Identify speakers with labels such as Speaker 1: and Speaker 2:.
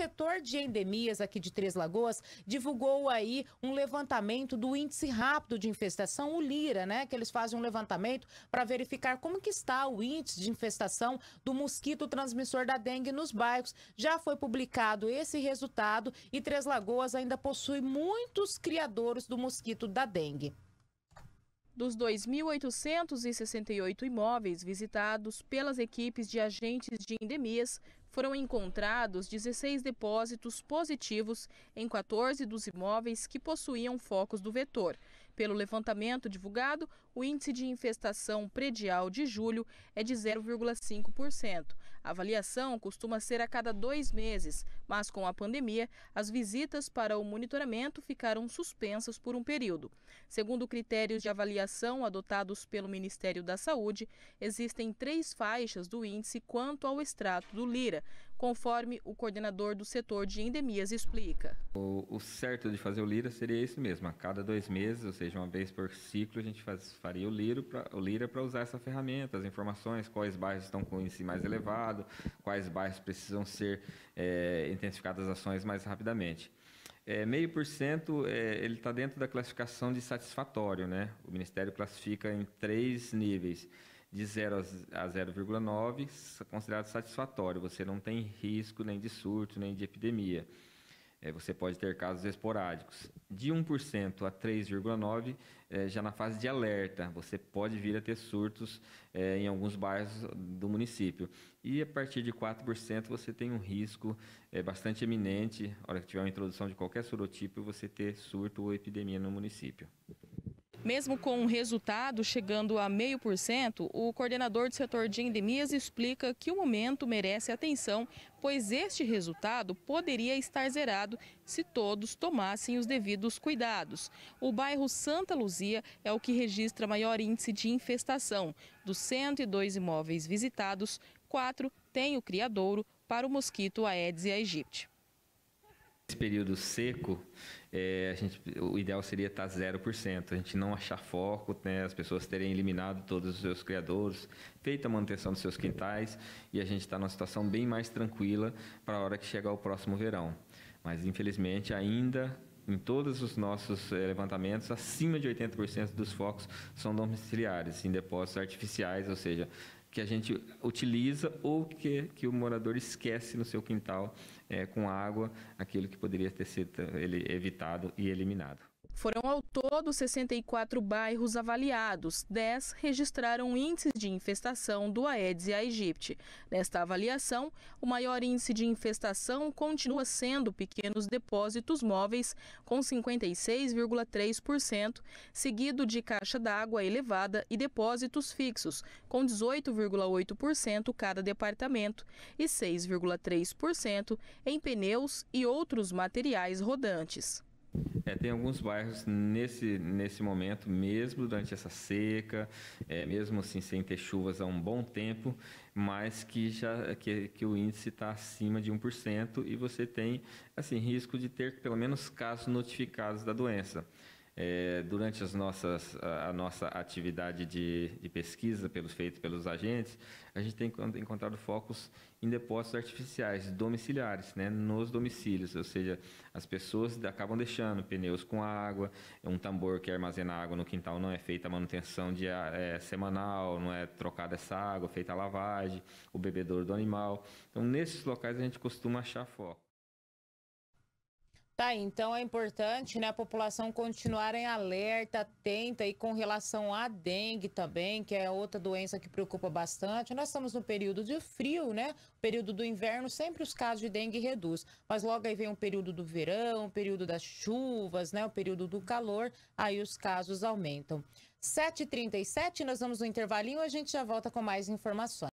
Speaker 1: setor de endemias aqui de Três Lagoas divulgou aí um levantamento do índice rápido de infestação, o Lira, né? Que eles fazem um levantamento para verificar como que está o índice de infestação do mosquito transmissor da dengue nos bairros. Já foi publicado
Speaker 2: esse resultado e Três Lagoas ainda possui muitos criadores do mosquito da dengue. Dos 2.868 imóveis visitados pelas equipes de agentes de endemias, foram encontrados 16 depósitos positivos em 14 dos imóveis que possuíam focos do vetor. Pelo levantamento divulgado, o índice de infestação predial de julho é de 0,5%. A avaliação costuma ser a cada dois meses, mas com a pandemia, as visitas para o monitoramento ficaram suspensas por um período. Segundo critérios de avaliação adotados pelo Ministério da Saúde, existem três faixas do índice quanto ao extrato do Lira conforme o coordenador do setor de endemias explica.
Speaker 3: O, o certo de fazer o Lira seria isso mesmo, a cada dois meses, ou seja, uma vez por ciclo, a gente faz, faria o, Liro pra, o Lira para usar essa ferramenta, as informações, quais bairros estão com índice mais elevado, quais bairros precisam ser é, intensificadas as ações mais rapidamente. É, meio por cento é, ele está dentro da classificação de satisfatório, né? O Ministério classifica em três níveis de 0 a 0,9 considerado satisfatório. Você não tem risco nem de surto, nem de epidemia. É, você pode ter casos esporádicos. De 1% a 3,9% é, já na fase de alerta, você pode vir a ter surtos é, em alguns bairros do município. E a partir de 4% você tem um risco é, bastante eminente, na hora que tiver uma introdução de qualquer sorotipo, você ter surto ou epidemia no município.
Speaker 2: Mesmo com um resultado chegando a meio por cento, o coordenador do setor de endemias explica que o momento merece atenção, pois este resultado poderia estar zerado se todos tomassem os devidos cuidados. O bairro Santa Luzia é o que registra maior índice de infestação. Dos 102 imóveis visitados, quatro têm o criadouro para o mosquito Aedes aegypti.
Speaker 3: Esse período seco é, a gente, o ideal seria tá estar 0%, a gente não achar foco, né, as pessoas terem eliminado todos os seus criadores, feita a manutenção dos seus quintais e a gente está numa situação bem mais tranquila para a hora que chegar o próximo verão. Mas, infelizmente, ainda em todos os nossos eh, levantamentos, acima de 80% dos focos são domiciliares, em depósitos artificiais, ou seja, que a gente utiliza ou que, que o morador esquece no seu quintal é, com água, aquilo que poderia ter sido ele, evitado e eliminado.
Speaker 2: Foram ao todo 64 bairros avaliados, 10 registraram índices de infestação do Aedes e aegypti. Nesta avaliação, o maior índice de infestação continua sendo pequenos depósitos móveis, com 56,3%, seguido de caixa d'água elevada e depósitos fixos, com 18,8% cada departamento e 6,3% em pneus e outros materiais rodantes.
Speaker 3: É, tem alguns bairros nesse, nesse momento, mesmo durante essa seca, é, mesmo assim sem ter chuvas há um bom tempo, mas que já que, que o índice está acima de 1% e você tem assim risco de ter pelo menos casos notificados da doença. É, durante as nossas, a, a nossa atividade de, de pesquisa pelos feitos pelos agentes, a gente tem encontrado focos em depósitos artificiais domiciliares, né, nos domicílios, ou seja, as pessoas acabam deixando pneus com água, um tambor que armazena água no quintal não é feita a manutenção de, é, semanal, não é trocada essa água, feita a lavagem, o bebedouro do animal. Então, nesses locais a gente costuma achar foco.
Speaker 1: Tá, então é importante né, a população continuar em alerta, atenta e com relação à dengue também, que é outra doença que preocupa bastante. Nós estamos no período de frio, né? Período do inverno, sempre os casos de dengue reduz. Mas logo aí vem o período do verão, o período das chuvas, né? O período do calor, aí os casos aumentam. 7h37, nós vamos no intervalinho, a gente já volta com mais informações.